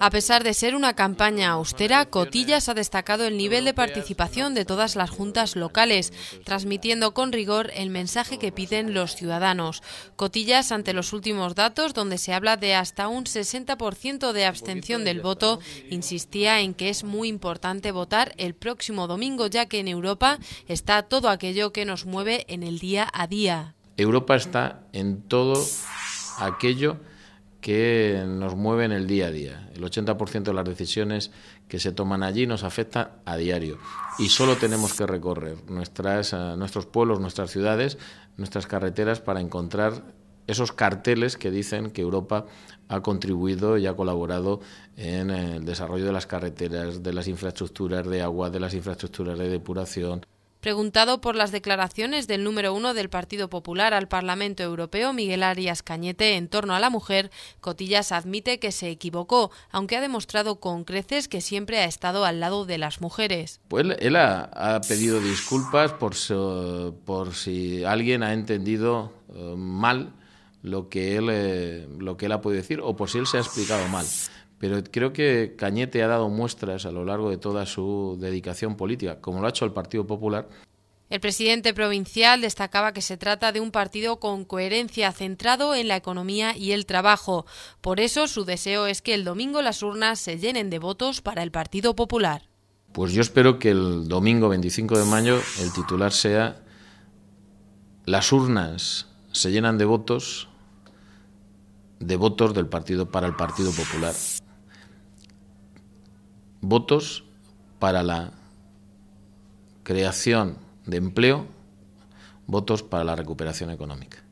A pesar de ser una campaña austera, Cotillas ha destacado el nivel de participación de todas las juntas locales, transmitiendo con rigor el mensaje que piden los ciudadanos. Cotillas, ante los últimos datos, donde se habla de hasta un 60% de abstención del voto, insistía en que es muy importante votar el próximo domingo, ya que en Europa está todo aquello que nos mueve en el día a día. Europa está en todo aquello que nos mueven el día a día. El 80% de las decisiones que se toman allí nos afecta a diario y solo tenemos que recorrer nuestras, eh, nuestros pueblos, nuestras ciudades, nuestras carreteras para encontrar esos carteles que dicen que Europa ha contribuido y ha colaborado en eh, el desarrollo de las carreteras, de las infraestructuras de agua, de las infraestructuras de depuración. Preguntado por las declaraciones del número uno del Partido Popular al Parlamento Europeo, Miguel Arias Cañete, en torno a la mujer, Cotillas admite que se equivocó, aunque ha demostrado con creces que siempre ha estado al lado de las mujeres. Pues él, ha, pedido disculpas por, si alguien ha entendido eh, mal lo que él eh, lo que él ha podido decir o por si él se ha explicado mal. Pero creo que Cañete ha dado muestras a lo largo de toda su dedicación política, como lo ha hecho el Partido Popular. El presidente provincial destacaba que se trata de un partido con coherencia centrado en la economía y el trabajo. Por eso su deseo es que el domingo las urnas se llenen de votos para el Partido Popular. Pues yo espero que el domingo 25 de mayo el titular sea Las urnas se llenan de votos de votos del partido para el Partido Popular votos para la creación de empleo, votos para la recuperación económica.